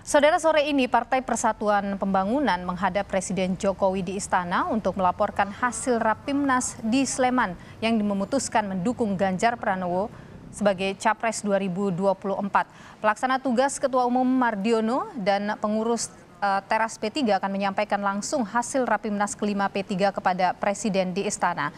Saudara sore ini Partai Persatuan Pembangunan menghadap Presiden Jokowi di Istana untuk melaporkan hasil Rapimnas di Sleman yang memutuskan mendukung Ganjar Pranowo sebagai Capres 2024. Pelaksana tugas Ketua Umum Mardiono dan pengurus eh, teras P3 akan menyampaikan langsung hasil Rapimnas kelima P3 kepada Presiden di Istana.